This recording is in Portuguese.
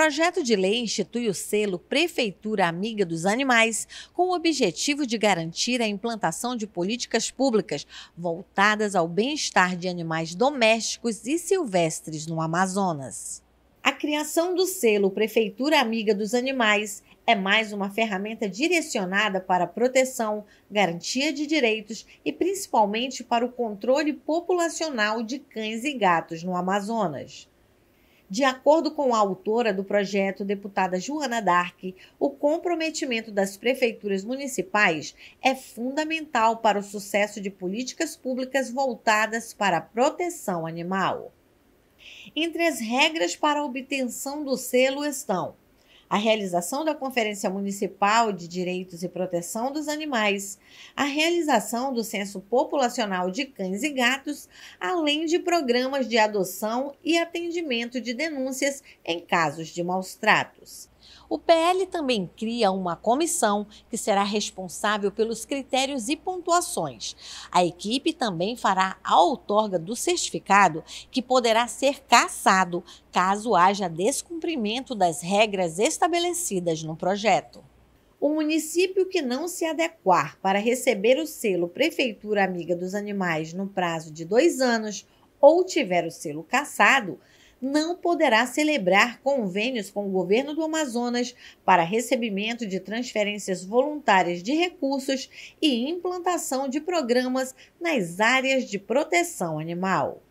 projeto de lei institui o selo Prefeitura Amiga dos Animais com o objetivo de garantir a implantação de políticas públicas voltadas ao bem-estar de animais domésticos e silvestres no Amazonas. A criação do selo Prefeitura Amiga dos Animais é mais uma ferramenta direcionada para a proteção, garantia de direitos e principalmente para o controle populacional de cães e gatos no Amazonas. De acordo com a autora do projeto, deputada Joana Dark, o comprometimento das prefeituras municipais é fundamental para o sucesso de políticas públicas voltadas para a proteção animal. Entre as regras para a obtenção do selo estão a realização da Conferência Municipal de Direitos e Proteção dos Animais, a realização do Censo Populacional de Cães e Gatos, além de programas de adoção e atendimento de denúncias em casos de maus tratos. O PL também cria uma comissão que será responsável pelos critérios e pontuações. A equipe também fará a outorga do certificado, que poderá ser cassado caso haja descumprimento das regras estabelecidas no projeto. O município que não se adequar para receber o selo Prefeitura Amiga dos Animais no prazo de dois anos ou tiver o selo cassado não poderá celebrar convênios com o governo do Amazonas para recebimento de transferências voluntárias de recursos e implantação de programas nas áreas de proteção animal.